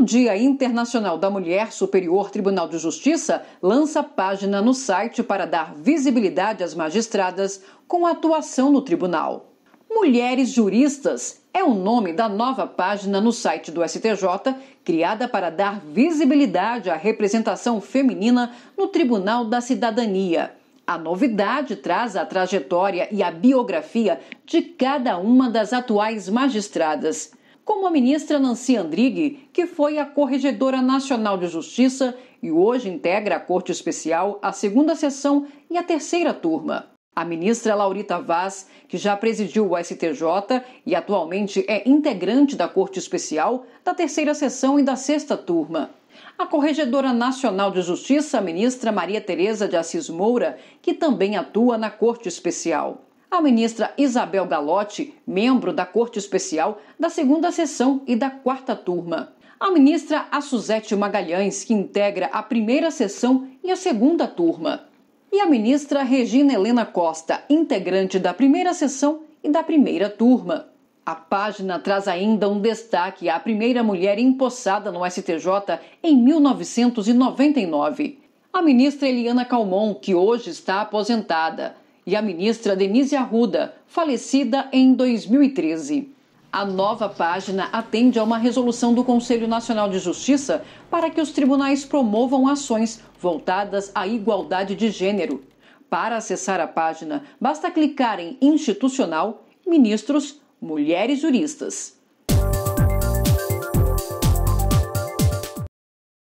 o Dia Internacional da Mulher, Superior Tribunal de Justiça lança página no site para dar visibilidade às magistradas com atuação no tribunal. Mulheres Juristas é o nome da nova página no site do STJ, criada para dar visibilidade à representação feminina no Tribunal da Cidadania. A novidade traz a trajetória e a biografia de cada uma das atuais magistradas como a ministra Nancy Andrighi, que foi a Corregedora Nacional de Justiça e hoje integra a Corte Especial, a segunda sessão e a terceira turma. A ministra Laurita Vaz, que já presidiu o STJ e atualmente é integrante da Corte Especial, da terceira sessão e da sexta turma. A Corregedora Nacional de Justiça, a ministra Maria Tereza de Assis Moura, que também atua na Corte Especial a ministra Isabel Galotti, membro da Corte Especial da segunda sessão e da quarta turma. A ministra Suzete Magalhães, que integra a primeira sessão e a segunda turma. E a ministra Regina Helena Costa, integrante da primeira sessão e da primeira turma. A página traz ainda um destaque à primeira mulher empossada no STJ em 1999. A ministra Eliana Calmon, que hoje está aposentada, e a ministra Denise Arruda, falecida em 2013. A nova página atende a uma resolução do Conselho Nacional de Justiça para que os tribunais promovam ações voltadas à igualdade de gênero. Para acessar a página, basta clicar em Institucional, Ministros, Mulheres Juristas.